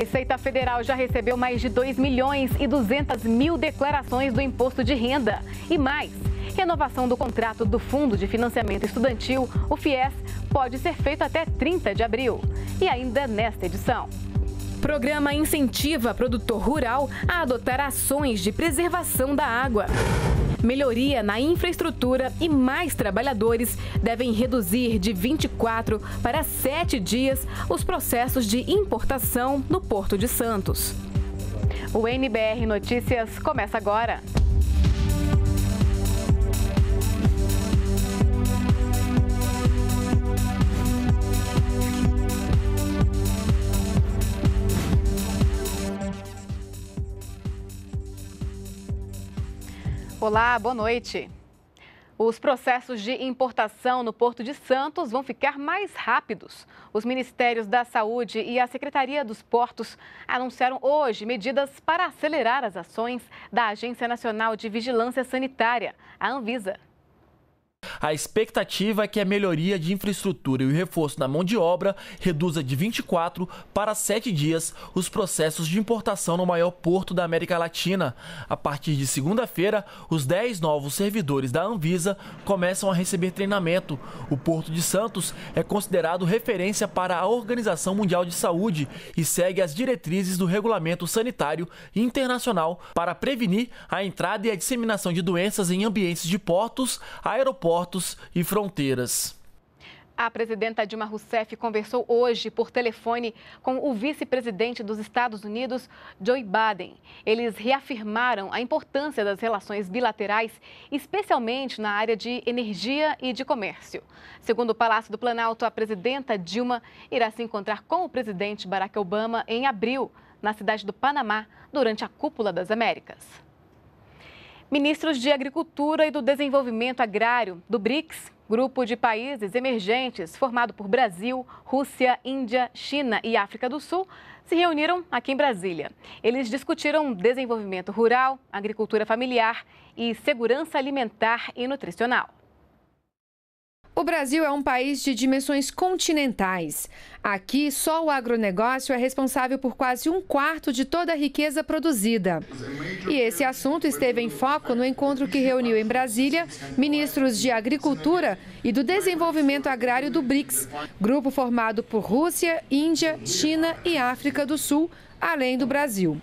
Receita Federal já recebeu mais de 2 milhões e 200 mil declarações do imposto de renda. E mais, renovação do contrato do Fundo de Financiamento Estudantil, o FIES, pode ser feita até 30 de abril. E ainda nesta edição. Programa incentiva produtor rural a adotar ações de preservação da água melhoria na infraestrutura e mais trabalhadores devem reduzir de 24 para 7 dias os processos de importação no Porto de Santos. O NBR Notícias começa agora. Olá, boa noite. Os processos de importação no Porto de Santos vão ficar mais rápidos. Os Ministérios da Saúde e a Secretaria dos Portos anunciaram hoje medidas para acelerar as ações da Agência Nacional de Vigilância Sanitária, a Anvisa. A expectativa é que a melhoria de infraestrutura e o reforço na mão de obra reduza de 24 para 7 dias os processos de importação no maior porto da América Latina. A partir de segunda-feira, os 10 novos servidores da Anvisa começam a receber treinamento. O Porto de Santos é considerado referência para a Organização Mundial de Saúde e segue as diretrizes do Regulamento Sanitário Internacional para prevenir a entrada e a disseminação de doenças em ambientes de portos, aeroportos portos e fronteiras. A presidenta Dilma Rousseff conversou hoje por telefone com o vice-presidente dos Estados Unidos, Joe Biden. Eles reafirmaram a importância das relações bilaterais, especialmente na área de energia e de comércio. Segundo o Palácio do Planalto, a presidenta Dilma irá se encontrar com o presidente Barack Obama em abril, na cidade do Panamá, durante a Cúpula das Américas. Ministros de Agricultura e do Desenvolvimento Agrário do BRICS, grupo de países emergentes formado por Brasil, Rússia, Índia, China e África do Sul, se reuniram aqui em Brasília. Eles discutiram desenvolvimento rural, agricultura familiar e segurança alimentar e nutricional. O Brasil é um país de dimensões continentais. Aqui, só o agronegócio é responsável por quase um quarto de toda a riqueza produzida. E esse assunto esteve em foco no encontro que reuniu em Brasília ministros de Agricultura e do Desenvolvimento Agrário do BRICS, grupo formado por Rússia, Índia, China e África do Sul, além do Brasil.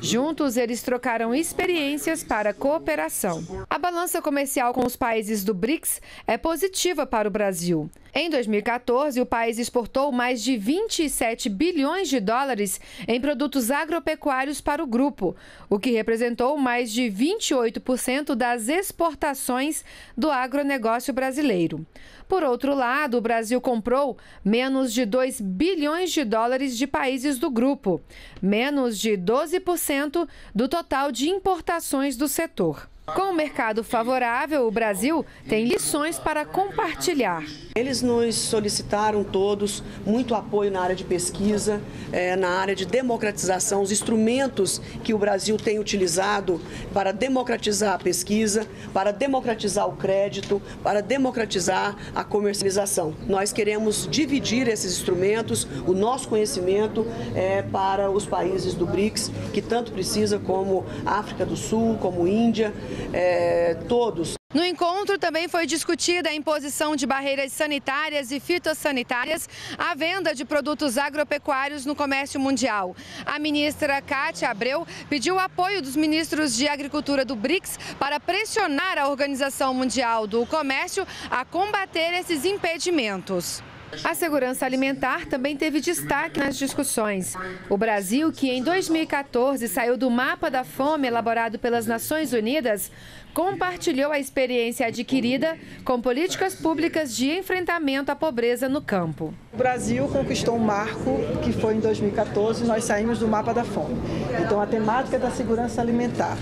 Juntos, eles trocaram experiências para cooperação. A balança comercial com os países do BRICS é positiva para o Brasil. Em 2014, o país exportou mais de 27 bilhões de dólares em produtos agropecuários para o grupo, o que representou mais de 28% das exportações do agronegócio brasileiro. Por outro lado, o Brasil comprou menos de 2 bilhões de dólares de países do grupo, menos de 12% do total de importações do setor. Com o mercado favorável, o Brasil tem lições para compartilhar. Eles nos solicitaram todos muito apoio na área de pesquisa, eh, na área de democratização, os instrumentos que o Brasil tem utilizado para democratizar a pesquisa, para democratizar o crédito, para democratizar a comercialização. Nós queremos dividir esses instrumentos, o nosso conhecimento, eh, para os países do BRICS, que tanto precisa, como África do Sul, como Índia é, todos. No encontro também foi discutida a imposição de barreiras sanitárias e fitossanitárias à venda de produtos agropecuários no comércio mundial. A ministra Kátia Abreu pediu apoio dos ministros de Agricultura do BRICS para pressionar a Organização Mundial do Comércio a combater esses impedimentos. A segurança alimentar também teve destaque nas discussões. O Brasil, que em 2014 saiu do mapa da fome elaborado pelas Nações Unidas, compartilhou a experiência adquirida com políticas públicas de enfrentamento à pobreza no campo. O Brasil conquistou um marco que foi em 2014, nós saímos do mapa da fome. Então a temática da segurança alimentar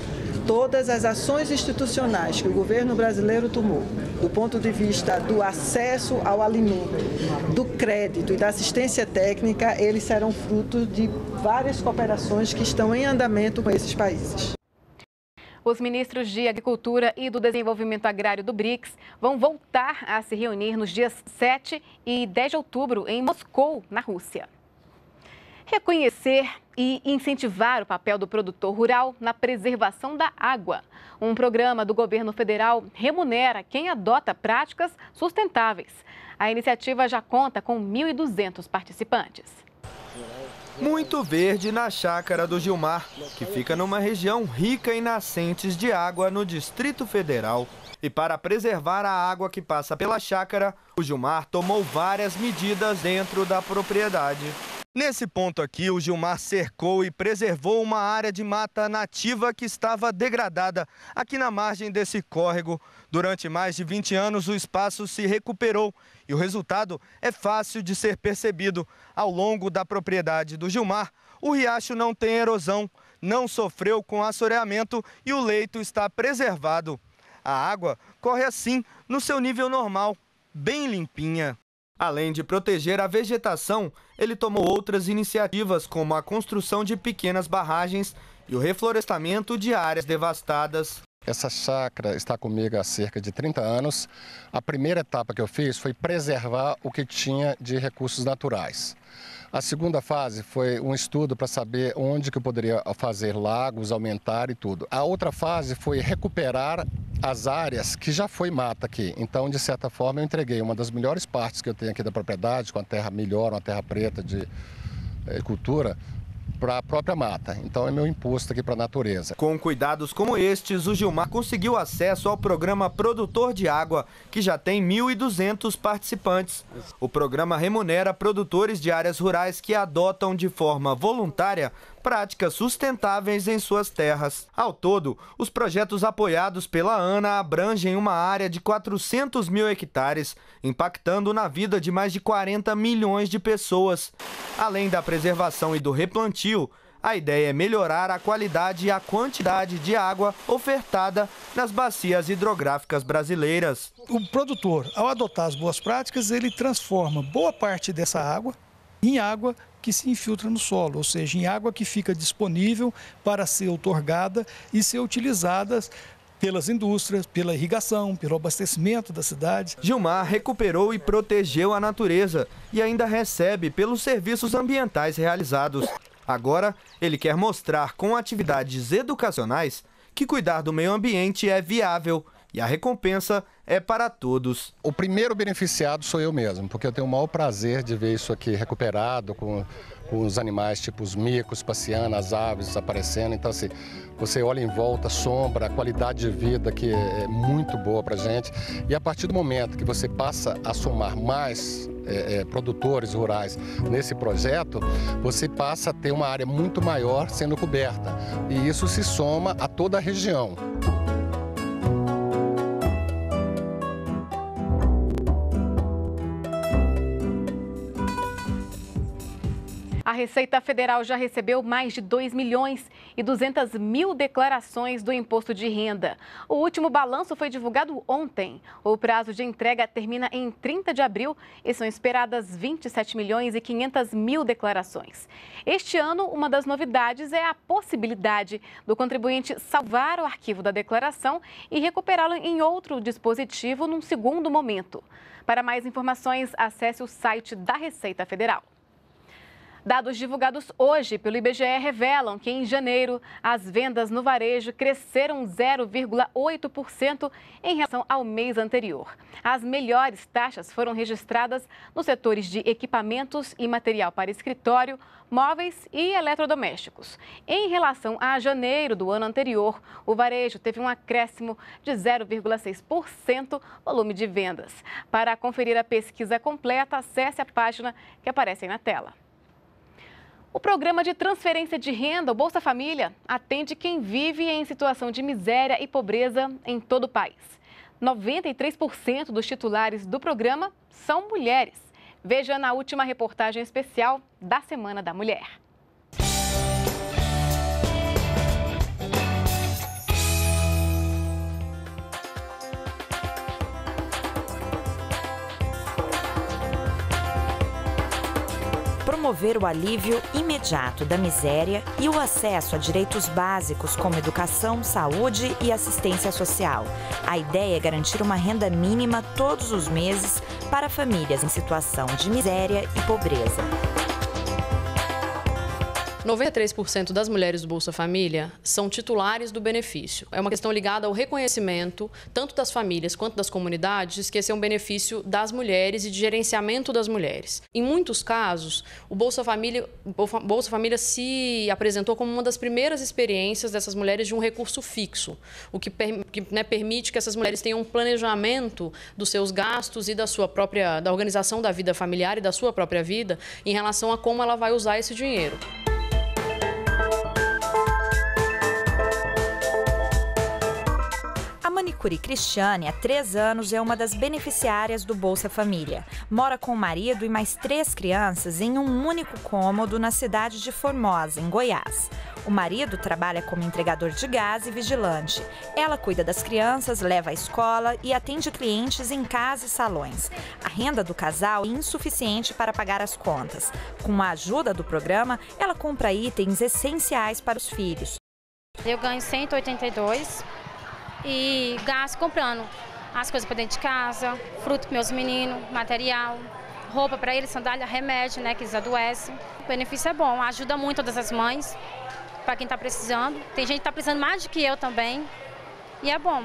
todas as ações institucionais que o governo brasileiro tomou, do ponto de vista do acesso ao alimento, do crédito e da assistência técnica, eles serão fruto de várias cooperações que estão em andamento com esses países. Os ministros de Agricultura e do Desenvolvimento Agrário do BRICS vão voltar a se reunir nos dias 7 e 10 de outubro em Moscou, na Rússia. Reconhecer e incentivar o papel do produtor rural na preservação da água. Um programa do governo federal remunera quem adota práticas sustentáveis. A iniciativa já conta com 1.200 participantes. Muito verde na chácara do Gilmar, que fica numa região rica em nascentes de água no Distrito Federal. E para preservar a água que passa pela chácara, o Gilmar tomou várias medidas dentro da propriedade. Nesse ponto aqui, o Gilmar cercou e preservou uma área de mata nativa que estava degradada aqui na margem desse córrego. Durante mais de 20 anos, o espaço se recuperou e o resultado é fácil de ser percebido. Ao longo da propriedade do Gilmar, o riacho não tem erosão, não sofreu com assoreamento e o leito está preservado. A água corre assim no seu nível normal, bem limpinha. Além de proteger a vegetação, ele tomou outras iniciativas, como a construção de pequenas barragens e o reflorestamento de áreas devastadas. Essa chácara está comigo há cerca de 30 anos. A primeira etapa que eu fiz foi preservar o que tinha de recursos naturais. A segunda fase foi um estudo para saber onde que eu poderia ah, fazer lagos, aumentar e tudo. A outra fase foi recuperar as áreas que já foi mata aqui. Então, de certa forma, eu entreguei uma das melhores partes que eu tenho aqui da propriedade, com a terra melhor, uma terra preta de eh, cultura, para a própria mata. Então é meu imposto aqui para a natureza. Com cuidados como estes, o Gilmar conseguiu acesso ao programa Produtor de Água, que já tem 1.200 participantes. O programa remunera produtores de áreas rurais que adotam de forma voluntária práticas sustentáveis em suas terras. Ao todo, os projetos apoiados pela ANA abrangem uma área de 400 mil hectares, impactando na vida de mais de 40 milhões de pessoas. Além da preservação e do replantio, a ideia é melhorar a qualidade e a quantidade de água ofertada nas bacias hidrográficas brasileiras. O produtor, ao adotar as boas práticas, ele transforma boa parte dessa água em água que se infiltra no solo, ou seja, em água que fica disponível para ser otorgada e ser utilizada pelas indústrias, pela irrigação, pelo abastecimento da cidade. Gilmar recuperou e protegeu a natureza e ainda recebe pelos serviços ambientais realizados. Agora, ele quer mostrar com atividades educacionais que cuidar do meio ambiente é viável e a recompensa é para todos. O primeiro beneficiado sou eu mesmo, porque eu tenho o maior prazer de ver isso aqui recuperado, com com os animais, tipo os micos passeando, as aves aparecendo Então, assim, você olha em volta, sombra, a qualidade de vida que é, é muito boa para gente. E a partir do momento que você passa a somar mais é, é, produtores rurais nesse projeto, você passa a ter uma área muito maior sendo coberta. E isso se soma a toda a região. Receita Federal já recebeu mais de 2 milhões e 200 mil declarações do imposto de renda. O último balanço foi divulgado ontem. O prazo de entrega termina em 30 de abril e são esperadas 27 milhões e 500 mil declarações. Este ano, uma das novidades é a possibilidade do contribuinte salvar o arquivo da declaração e recuperá-lo em outro dispositivo num segundo momento. Para mais informações, acesse o site da Receita Federal. Dados divulgados hoje pelo IBGE revelam que em janeiro as vendas no varejo cresceram 0,8% em relação ao mês anterior. As melhores taxas foram registradas nos setores de equipamentos e material para escritório, móveis e eletrodomésticos. Em relação a janeiro do ano anterior, o varejo teve um acréscimo de 0,6% volume de vendas. Para conferir a pesquisa completa, acesse a página que aparece aí na tela. O programa de transferência de renda, o Bolsa Família, atende quem vive em situação de miséria e pobreza em todo o país. 93% dos titulares do programa são mulheres. Veja na última reportagem especial da Semana da Mulher. promover o alívio imediato da miséria e o acesso a direitos básicos como educação, saúde e assistência social. A ideia é garantir uma renda mínima todos os meses para famílias em situação de miséria e pobreza. 93% das mulheres do Bolsa Família são titulares do benefício. É uma questão ligada ao reconhecimento, tanto das famílias quanto das comunidades, que esse é um benefício das mulheres e de gerenciamento das mulheres. Em muitos casos, o Bolsa Família, Bolsa Família se apresentou como uma das primeiras experiências dessas mulheres de um recurso fixo, o que, que né, permite que essas mulheres tenham um planejamento dos seus gastos e da sua própria, da organização da vida familiar e da sua própria vida em relação a como ela vai usar esse dinheiro. Mercury Cristiane, há três anos, é uma das beneficiárias do Bolsa Família. Mora com o marido e mais três crianças em um único cômodo na cidade de Formosa, em Goiás. O marido trabalha como entregador de gás e vigilante. Ela cuida das crianças, leva à escola e atende clientes em casa e salões. A renda do casal é insuficiente para pagar as contas. Com a ajuda do programa, ela compra itens essenciais para os filhos. Eu ganho 182 e gasto comprando as coisas para dentro de casa, fruto para meus meninos, material, roupa para eles, sandália, remédio, né, que eles adoecem. O benefício é bom, ajuda muito todas as mães, para quem está precisando. Tem gente que está precisando mais do que eu também, e é bom.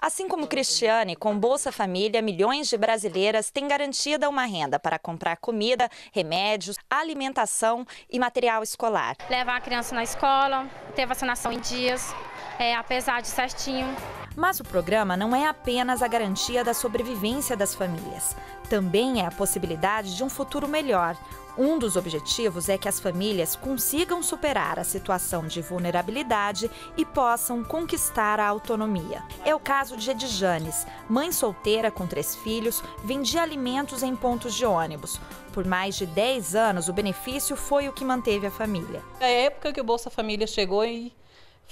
Assim como Cristiane, com Bolsa Família, milhões de brasileiras têm garantida uma renda para comprar comida, remédios, alimentação e material escolar. Levar a criança na escola, ter vacinação em dias, é, apesar de certinho. Mas o programa não é apenas a garantia da sobrevivência das famílias, também é a possibilidade de um futuro melhor. Um dos objetivos é que as famílias consigam superar a situação de vulnerabilidade e possam conquistar a autonomia. É o caso de Edjanes, mãe solteira com três filhos, vendia alimentos em pontos de ônibus. Por mais de 10 anos, o benefício foi o que manteve a família. É a época que o Bolsa Família chegou e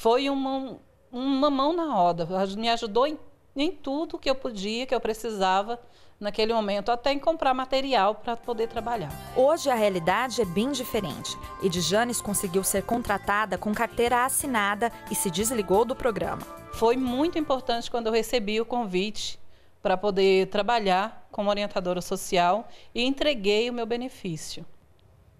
foi uma, uma mão na roda. Me ajudou em, em tudo que eu podia, que eu precisava naquele momento, até em comprar material para poder trabalhar. Hoje a realidade é bem diferente. Edjanes conseguiu ser contratada com carteira assinada e se desligou do programa. Foi muito importante quando eu recebi o convite para poder trabalhar como orientadora social e entreguei o meu benefício.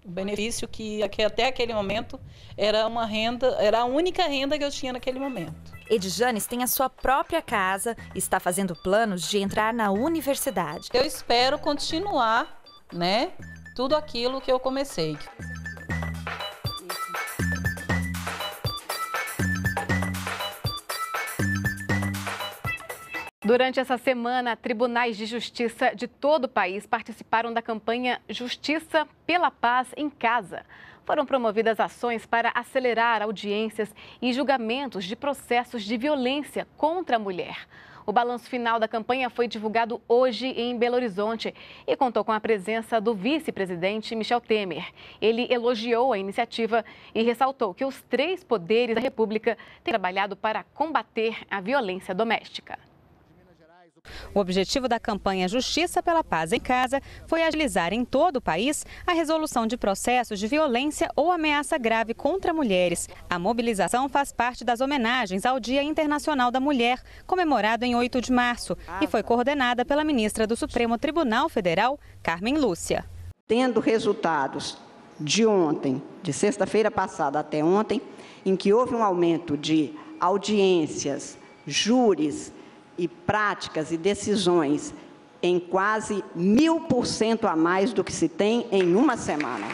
O benefício que, até aquele momento era uma renda, era a única renda que eu tinha naquele momento. Edjanes tem a sua própria casa, está fazendo planos de entrar na universidade. Eu espero continuar, né, tudo aquilo que eu comecei. Durante essa semana, tribunais de justiça de todo o país participaram da campanha Justiça pela Paz em Casa. Foram promovidas ações para acelerar audiências e julgamentos de processos de violência contra a mulher. O balanço final da campanha foi divulgado hoje em Belo Horizonte e contou com a presença do vice-presidente Michel Temer. Ele elogiou a iniciativa e ressaltou que os três poderes da República têm trabalhado para combater a violência doméstica. O objetivo da campanha Justiça pela Paz em Casa foi agilizar em todo o país a resolução de processos de violência ou ameaça grave contra mulheres. A mobilização faz parte das homenagens ao Dia Internacional da Mulher, comemorado em 8 de março, e foi coordenada pela ministra do Supremo Tribunal Federal, Carmen Lúcia. Tendo resultados de ontem, de sexta-feira passada até ontem, em que houve um aumento de audiências, júris, e práticas e decisões em quase mil por cento a mais do que se tem em uma semana.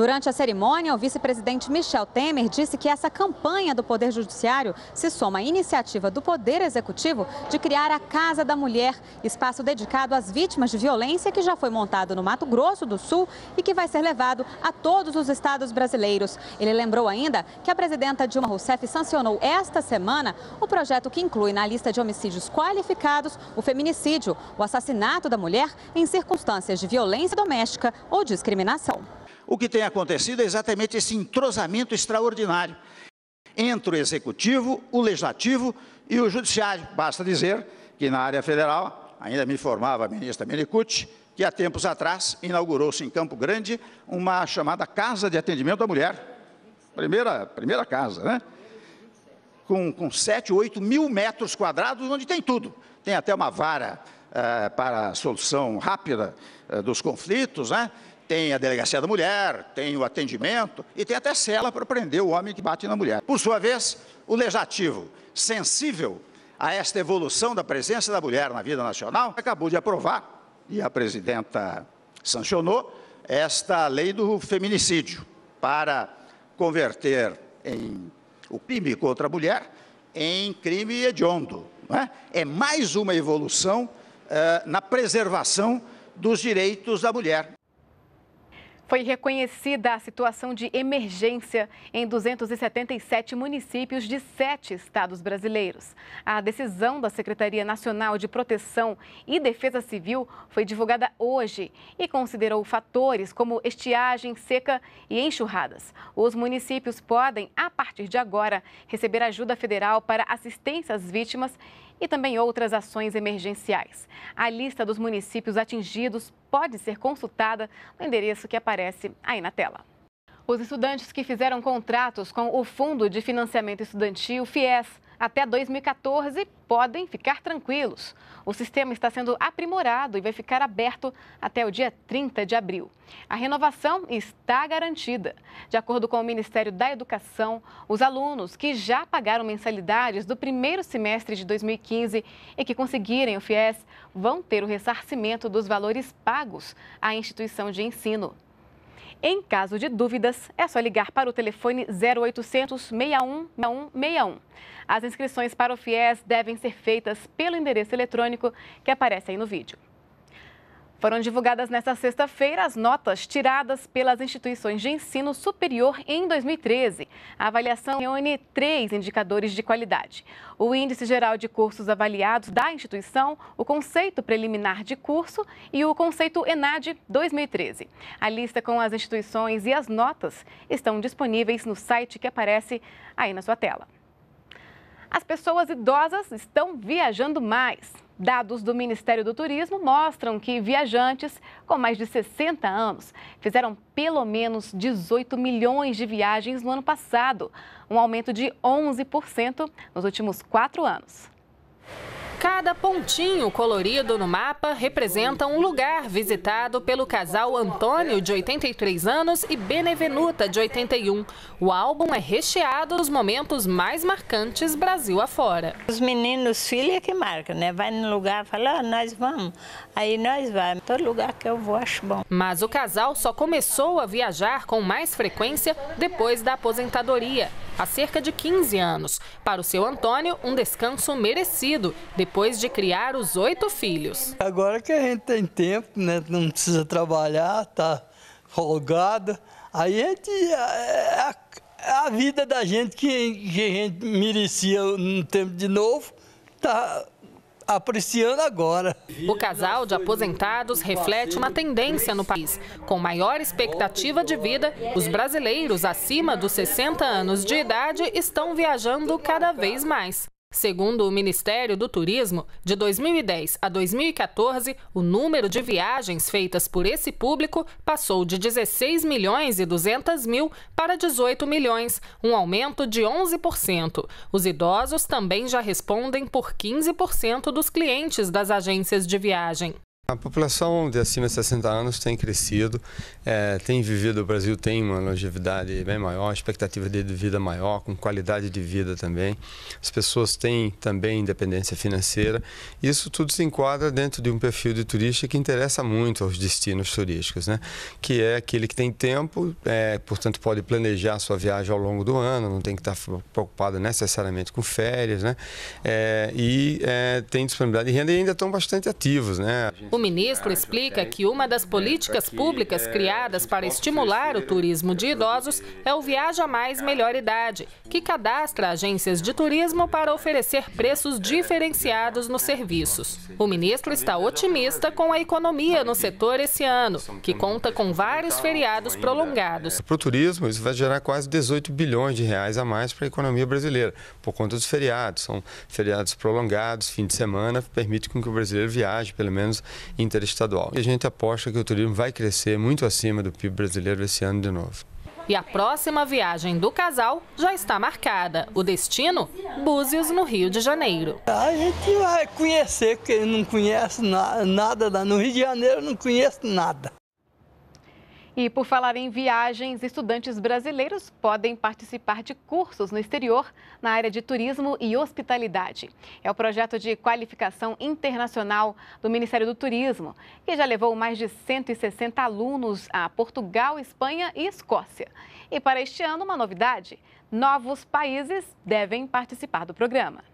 Durante a cerimônia, o vice-presidente Michel Temer disse que essa campanha do Poder Judiciário se soma à iniciativa do Poder Executivo de criar a Casa da Mulher, espaço dedicado às vítimas de violência que já foi montado no Mato Grosso do Sul e que vai ser levado a todos os estados brasileiros. Ele lembrou ainda que a presidenta Dilma Rousseff sancionou esta semana o projeto que inclui na lista de homicídios qualificados o feminicídio, o assassinato da mulher em circunstâncias de violência doméstica ou discriminação o que tem acontecido é exatamente esse entrosamento extraordinário entre o executivo, o legislativo e o judiciário. Basta dizer que na área federal, ainda me informava a ministra Menicucci, que há tempos atrás inaugurou-se em Campo Grande uma chamada Casa de Atendimento à Mulher. Primeira, primeira casa, né? Com, com 7, 8 mil metros quadrados, onde tem tudo. Tem até uma vara Uh, para a solução rápida uh, dos conflitos, né? tem a delegacia da mulher, tem o atendimento e tem até cela para prender o homem que bate na mulher. Por sua vez, o legislativo, sensível a esta evolução da presença da mulher na vida nacional, acabou de aprovar, e a presidenta sancionou, esta lei do feminicídio, para converter em, o crime contra a mulher em crime hediondo. É? é? mais uma evolução eh, na preservação dos direitos da mulher. Foi reconhecida a situação de emergência em 277 municípios de sete estados brasileiros. A decisão da Secretaria Nacional de Proteção e Defesa Civil foi divulgada hoje e considerou fatores como estiagem, seca e enxurradas. Os municípios podem, a partir de agora, receber ajuda federal para assistência às vítimas e também outras ações emergenciais. A lista dos municípios atingidos pode ser consultada no endereço que aparece aí na tela. Os estudantes que fizeram contratos com o Fundo de Financiamento Estudantil, FIES, até 2014 podem ficar tranquilos. O sistema está sendo aprimorado e vai ficar aberto até o dia 30 de abril. A renovação está garantida. De acordo com o Ministério da Educação, os alunos que já pagaram mensalidades do primeiro semestre de 2015 e que conseguirem o FIES vão ter o ressarcimento dos valores pagos à instituição de ensino. Em caso de dúvidas, é só ligar para o telefone 0800 61 As inscrições para o FIES devem ser feitas pelo endereço eletrônico que aparece aí no vídeo. Foram divulgadas nesta sexta-feira as notas tiradas pelas instituições de ensino superior em 2013. A avaliação reúne três indicadores de qualidade: o Índice Geral de Cursos Avaliados da instituição, o Conceito Preliminar de Curso e o Conceito ENAD 2013. A lista com as instituições e as notas estão disponíveis no site que aparece aí na sua tela. As pessoas idosas estão viajando mais. Dados do Ministério do Turismo mostram que viajantes com mais de 60 anos fizeram pelo menos 18 milhões de viagens no ano passado, um aumento de 11% nos últimos quatro anos. Cada pontinho colorido no mapa representa um lugar visitado pelo casal Antônio, de 83 anos, e Benevenuta, de 81. O álbum é recheado dos momentos mais marcantes Brasil afora. Os meninos, filha filhos é que marcam, né? Vai no lugar, fala, oh, nós vamos, aí nós vamos. Todo lugar que eu vou, acho bom. Mas o casal só começou a viajar com mais frequência depois da aposentadoria, há cerca de 15 anos. Para o seu Antônio, um descanso merecido, depois depois de criar os oito filhos. Agora que a gente tem tempo, né? não precisa trabalhar, tá folgado, aí a gente. É, é a, a, é a vida da gente que, que, a gente merecia no tempo de novo, tá apreciando agora. O casal de aposentados reflete uma tendência no país. Com maior expectativa de vida, os brasileiros acima dos 60 anos de idade estão viajando cada vez mais. Segundo o Ministério do Turismo, de 2010 a 2014, o número de viagens feitas por esse público passou de 16 milhões e 200 mil para 18 milhões, um aumento de 11%. Os idosos também já respondem por 15% dos clientes das agências de viagem. A população de acima de 60 anos tem crescido, é, tem vivido, o Brasil tem uma longevidade bem maior, expectativa de vida maior, com qualidade de vida também. As pessoas têm também independência financeira. Isso tudo se enquadra dentro de um perfil de turista que interessa muito aos destinos turísticos, né? que é aquele que tem tempo, é, portanto pode planejar sua viagem ao longo do ano, não tem que estar preocupado necessariamente com férias, né? É, e é, tem disponibilidade de renda e ainda estão bastante ativos. Né? O ministro ah, explica que uma das políticas é, públicas é, criadas para estimular o turismo de é idosos é o Viaja Mais Melhor ah. Idade, que cadastra agências de turismo para oferecer preços diferenciados nos serviços. O ministro está otimista com a economia no setor esse ano, que conta com tá vários feriados prolongados. Para o turismo, isso vai gerar quase 18 bilhões de reais a mais para a economia brasileira, por conta dos feriados. São feriados prolongados, fim de semana, permite que o brasileiro viaje, pelo menos interestadual. E a gente aposta que o turismo vai crescer muito acima do PIB brasileiro esse ano de novo. E a próxima viagem do casal já está marcada. O destino, Búzios, no Rio de Janeiro. A gente vai conhecer, porque não conhece nada. No Rio de Janeiro não conheço nada. E por falar em viagens, estudantes brasileiros podem participar de cursos no exterior na área de turismo e hospitalidade. É o projeto de qualificação internacional do Ministério do Turismo, que já levou mais de 160 alunos a Portugal, Espanha e Escócia. E para este ano, uma novidade: novos países devem participar do programa.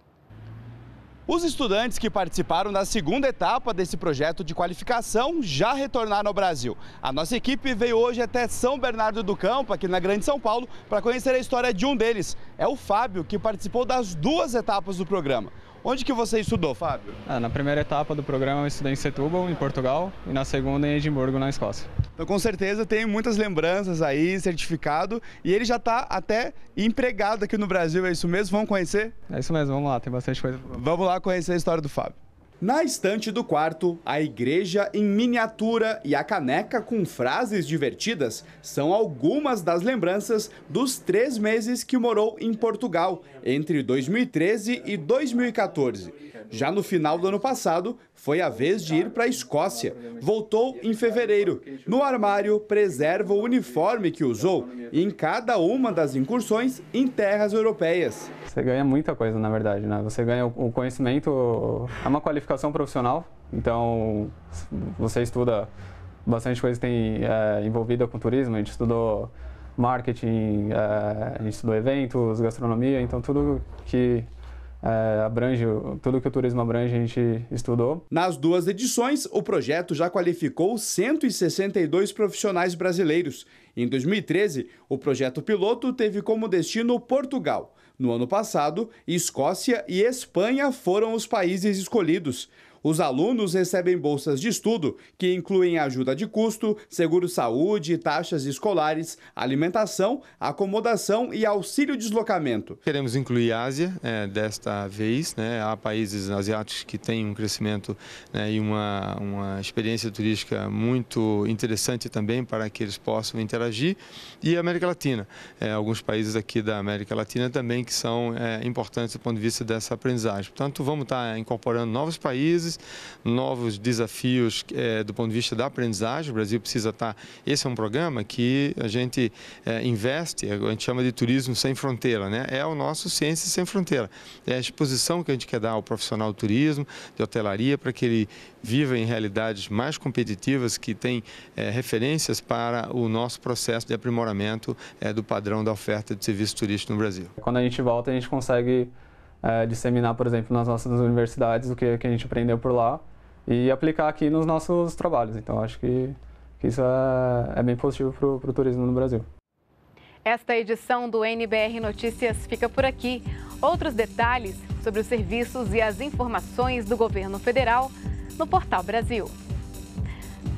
Os estudantes que participaram da segunda etapa desse projeto de qualificação já retornaram ao Brasil. A nossa equipe veio hoje até São Bernardo do Campo, aqui na Grande São Paulo, para conhecer a história de um deles. É o Fábio, que participou das duas etapas do programa. Onde que você estudou, Fábio? Ah, na primeira etapa do programa eu estudei em Setúbal, em Portugal, e na segunda em Edimburgo, na Escócia. Então, com certeza, tem muitas lembranças aí, certificado, e ele já está até empregado aqui no Brasil, é isso mesmo? Vamos conhecer? É isso mesmo, vamos lá, tem bastante coisa. Vamos lá conhecer a história do Fábio. Na estante do quarto, a igreja em miniatura e a caneca com frases divertidas são algumas das lembranças dos três meses que morou em Portugal, entre 2013 e 2014. Já no final do ano passado, foi a vez de ir para a Escócia. Voltou em fevereiro. No armário, preserva o uniforme que usou em cada uma das incursões em terras europeias. Você ganha muita coisa, na verdade, né? Você ganha o conhecimento, é uma qualificação qualificação profissional, então você estuda bastante coisa que tem é, envolvida com turismo, a gente estudou marketing, é, a gente estudou eventos, gastronomia, então tudo que é, abrange, tudo que o turismo abrange, a gente estudou. Nas duas edições, o projeto já qualificou 162 profissionais brasileiros. Em 2013, o projeto piloto teve como destino Portugal. No ano passado, Escócia e Espanha foram os países escolhidos. Os alunos recebem bolsas de estudo, que incluem ajuda de custo, seguro-saúde, taxas escolares, alimentação, acomodação e auxílio deslocamento. Queremos incluir a Ásia é, desta vez. Né? Há países asiáticos que têm um crescimento né, e uma, uma experiência turística muito interessante também para que eles possam interagir. E a América Latina. É, alguns países aqui da América Latina também que são é, importantes do ponto de vista dessa aprendizagem. Portanto, vamos estar incorporando novos países novos desafios é, do ponto de vista da aprendizagem. O Brasil precisa estar. Tá, esse é um programa que a gente é, investe, eh, a gente chama de turismo sem fronteira, né? É o nosso Ciência Sem Fronteira. É a exposição que a gente quer dar ao profissional do turismo, de hotelaria, para que ele viva em realidades mais competitivas que têm é, referências para o nosso processo de aprimoramento do padrão da oferta de serviço turístico no Brasil. Quando a gente volta, a gente consegue é, disseminar, por exemplo, nas nossas universidades o que, que a gente aprendeu por lá e aplicar aqui nos nossos trabalhos. Então, acho que, que isso é, é bem positivo para o turismo no Brasil. Esta edição do NBR Notícias fica por aqui. Outros detalhes sobre os serviços e as informações do governo federal no Portal Brasil.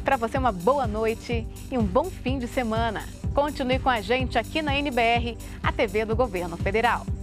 Para você, uma boa noite e um bom fim de semana. Continue com a gente aqui na NBR, a TV do Governo Federal.